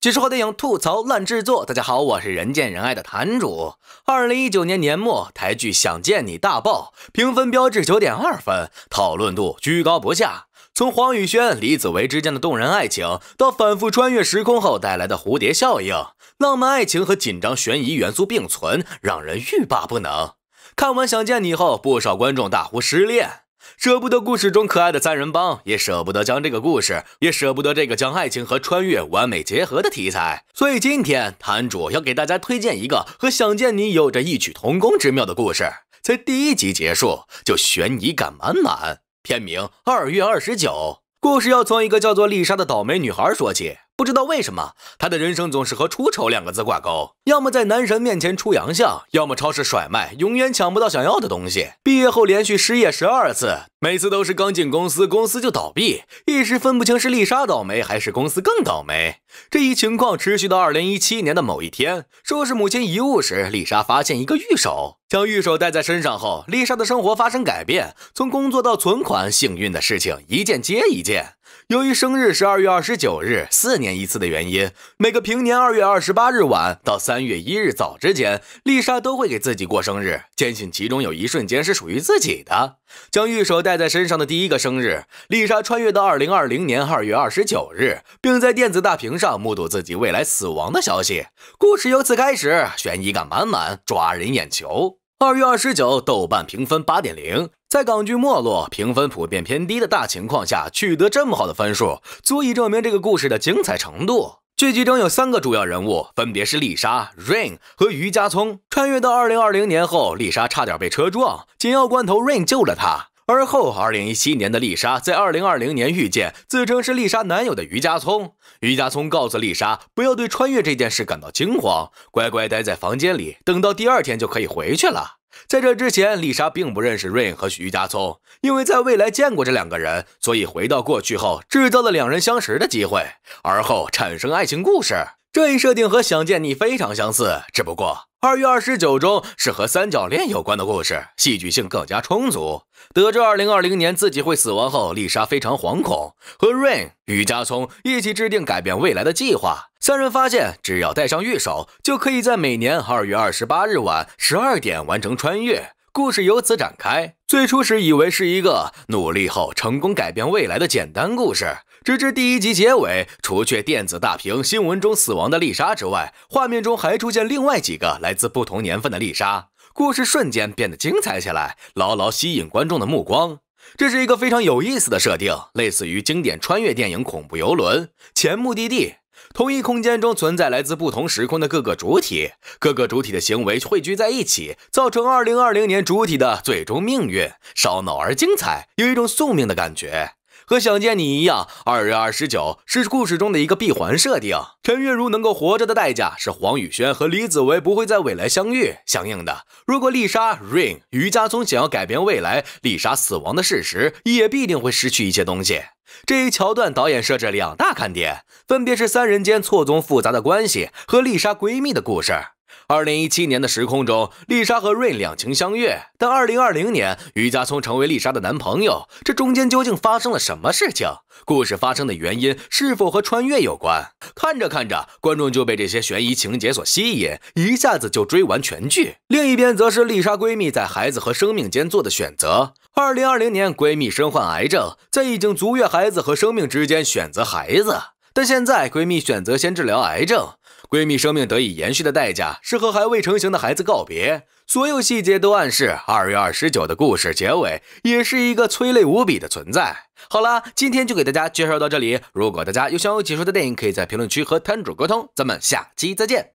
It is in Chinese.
几十号电影吐槽烂制作。大家好，我是人见人爱的坛主。二零一九年年末，台剧《想见你》大爆，评分标志九点二分，讨论度居高不下。从黄雨萱、李子维之间的动人爱情，到反复穿越时空后带来的蝴蝶效应，浪漫爱情和紧张悬疑元素并存，让人欲罢不能。看完《想见你》后，不少观众大呼失恋。舍不得故事中可爱的三人帮，也舍不得将这个故事，也舍不得这个将爱情和穿越完美结合的题材。所以今天，摊主要给大家推荐一个和《想见你》有着异曲同工之妙的故事。在第一集结束就悬疑感满满，片名《二月二十九》。故事要从一个叫做丽莎的倒霉女孩说起。不知道为什么，他的人生总是和“出丑”两个字挂钩，要么在男神面前出洋相，要么超市甩卖，永远抢不到想要的东西。毕业后连续失业十二次，每次都是刚进公司，公司就倒闭，一时分不清是丽莎倒霉还是公司更倒霉。这一情况持续到二零一七年的某一天，收拾母亲遗物时，丽莎发现一个玉手，将玉手戴在身上后，丽莎的生活发生改变，从工作到存款，幸运的事情一件接一件。由于生日是二月二十九日，四年一次的原因，每个平年二月二十八日晚到三月一日早之间，丽莎都会给自己过生日，坚信其中有一瞬间是属于自己的。将玉手戴在身上的第一个生日，丽莎穿越到二零二零年二月二十九日，并在电子大屏上目睹自己未来死亡的消息。故事由此开始，悬疑感满满，抓人眼球。二月二十九，豆瓣评分八点零。在港剧没落、评分普遍偏低的大情况下，取得这么好的分数，足以证明这个故事的精彩程度。剧集中有三个主要人物，分别是丽莎、Rain 和余家聪。穿越到二零二零年后，丽莎差点被车撞，紧要关头，Rain 救了她。而后，二零一七年的丽莎在二零二零年遇见自称是丽莎男友的于家聪。于家聪告诉丽莎不要对穿越这件事感到惊慌，乖乖待在房间里，等到第二天就可以回去了。在这之前，丽莎并不认识瑞恩和于家聪，因为在未来见过这两个人，所以回到过去后制造了两人相识的机会，而后产生爱情故事。这一设定和《想见你》非常相似，只不过。二月二十九中是和三角恋有关的故事，戏剧性更加充足。得知二零二零年自己会死亡后，丽莎非常惶恐，和 Rain 于加聪一起制定改变未来的计划。三人发现，只要带上玉手，就可以在每年二月二十八日晚十二点完成穿越。故事由此展开。最初时以为是一个努力后成功改变未来的简单故事。直至第一集结尾，除却电子大屏新闻中死亡的丽莎之外，画面中还出现另外几个来自不同年份的丽莎，故事瞬间变得精彩起来，牢牢吸引观众的目光。这是一个非常有意思的设定，类似于经典穿越电影《恐怖游轮》前目的地，同一空间中存在来自不同时空的各个主体，各个主体的行为汇聚在一起，造成2020年主体的最终命运，烧脑而精彩，有一种宿命的感觉。和想见你一样，二月二十九是故事中的一个闭环设定。陈月如能够活着的代价是黄宇轩和李子维不会在未来相遇。相应的，如果丽莎、Rain、于家聪想要改变未来，丽莎死亡的事实，也必定会失去一些东西。这一桥段，导演设置两大看点，分别是三人间错综复杂的关系和丽莎闺蜜的故事。二零一七年的时空中，丽莎和瑞两情相悦，但二零二零年于家聪成为丽莎的男朋友，这中间究竟发生了什么事情？故事发生的原因是否和穿越有关？看着看着，观众就被这些悬疑情节所吸引，一下子就追完全剧。另一边则是丽莎闺蜜在孩子和生命间做的选择。二零二零年，闺蜜身患癌症，在已经足月孩子和生命之间选择孩子，但现在闺蜜选择先治疗癌症。闺蜜生命得以延续的代价是和还未成型的孩子告别，所有细节都暗示二月二十九的故事结尾也是一个催泪无比的存在。好了，今天就给大家介绍到这里，如果大家有想要解说的电影，可以在评论区和摊主沟通，咱们下期再见。